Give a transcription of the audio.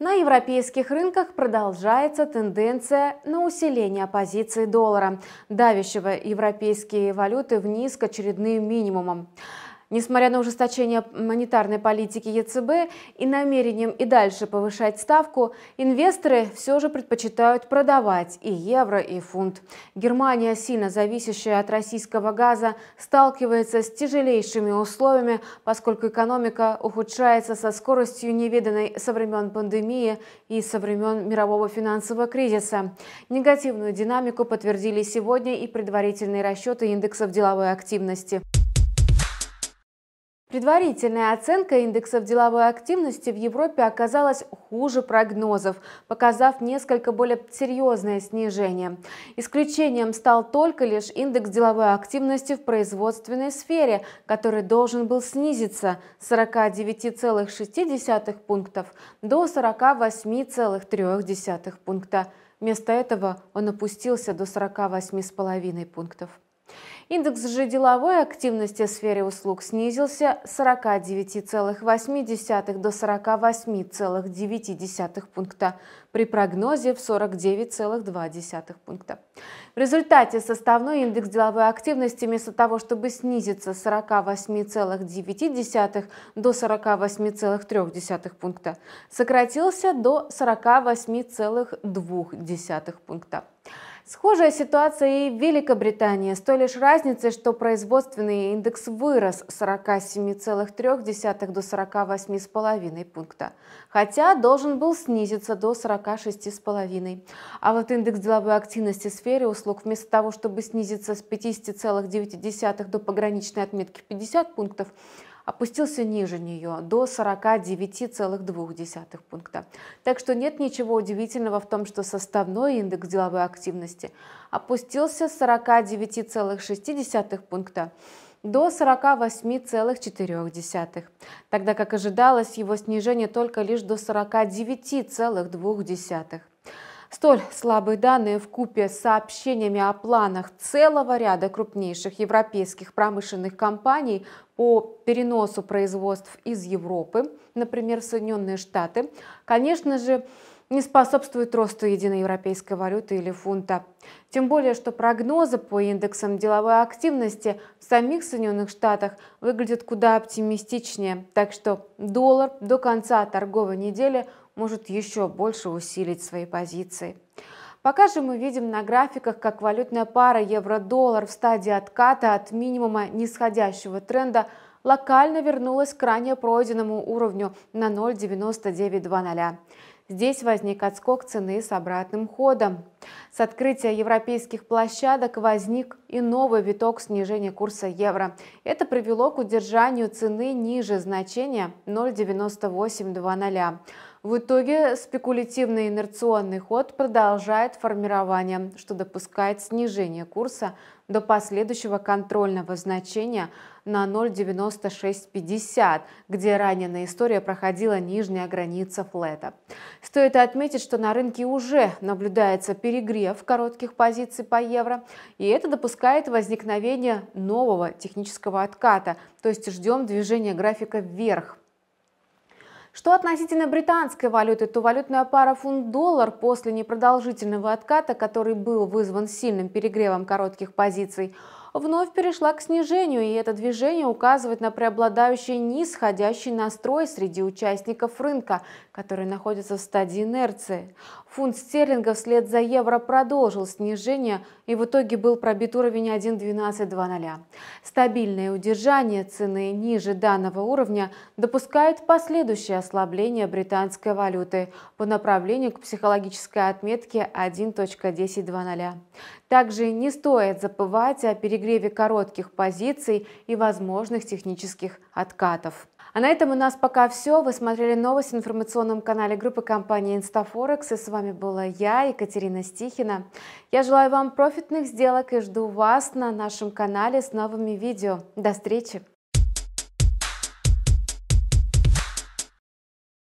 На европейских рынках продолжается тенденция на усиление позиции доллара, давящего европейские валюты вниз к очередным минимумам. Несмотря на ужесточение монетарной политики ЕЦБ и намерением и дальше повышать ставку, инвесторы все же предпочитают продавать и евро, и фунт. Германия, сильно зависящая от российского газа, сталкивается с тяжелейшими условиями, поскольку экономика ухудшается со скоростью невиданной со времен пандемии и со времен мирового финансового кризиса. Негативную динамику подтвердили сегодня и предварительные расчеты индексов деловой активности. Предварительная оценка индексов деловой активности в Европе оказалась хуже прогнозов, показав несколько более серьезное снижение. Исключением стал только лишь индекс деловой активности в производственной сфере, который должен был снизиться с 49,6 пунктов до 48,3 пункта. Вместо этого он опустился до 48,5 пунктов. Индекс же деловой активности в сфере услуг снизился с 49,8 до 48,9 пункта при прогнозе в 49,2 пункта. В результате составной индекс деловой активности вместо того, чтобы снизиться с 48,9 до 48,3 пункта, сократился до 48,2 пункта. Схожая ситуация и в Великобритании, с той лишь разницей, что производственный индекс вырос с 47,3 до 48,5 пункта, хотя должен был снизиться до 46,5. А вот индекс деловой активности в сфере услуг вместо того, чтобы снизиться с 50,9 до пограничной отметки 50 пунктов, опустился ниже нее до 49,2 пункта. Так что нет ничего удивительного в том, что составной индекс деловой активности опустился с 49,6 пункта до 48,4, тогда как ожидалось его снижение только лишь до 49,2. Столь слабые данные в купе с сообщениями о планах целого ряда крупнейших европейских промышленных компаний по переносу производств из Европы, например, в Соединенные Штаты, конечно же, не способствует росту единой европейской валюты или фунта. Тем более, что прогнозы по индексам деловой активности в самих Соединенных Штатах выглядят куда оптимистичнее. Так что доллар до конца торговой недели может еще больше усилить свои позиции. Пока же мы видим на графиках, как валютная пара евро-доллар в стадии отката от минимума нисходящего тренда локально вернулась к ранее пройденному уровню на 0,9920. Здесь возник отскок цены с обратным ходом. С открытия европейских площадок возник и новый виток снижения курса евро. Это привело к удержанию цены ниже значения 0,9820. В итоге спекулятивный инерционный ход продолжает формирование, что допускает снижение курса до последующего контрольного значения на 0,9650, где ранее на история проходила нижняя граница флета. Стоит отметить, что на рынке уже наблюдается перегрев коротких позиций по евро, и это допускает возникновение нового технического отката, то есть ждем движения графика вверх. Что относительно британской валюты, то валютная пара фунт-доллар после непродолжительного отката, который был вызван сильным перегревом коротких позиций, вновь перешла к снижению, и это движение указывает на преобладающий нисходящий настрой среди участников рынка, которые находятся в стадии инерции. Фунт стерлинга вслед за евро продолжил снижение и в итоге был пробит уровень 1.1220. Стабильное удержание цены ниже данного уровня допускает последующее ослабление британской валюты по направлению к психологической отметке 1.1020. Также не стоит забывать о перегреве коротких позиций и возможных технических откатов. А на этом у нас пока все. Вы смотрели новость в информационном канале группы компании Инстафорекс. И с вами была я, Екатерина Стихина. Я желаю вам профитных сделок и жду вас на нашем канале с новыми видео. До встречи!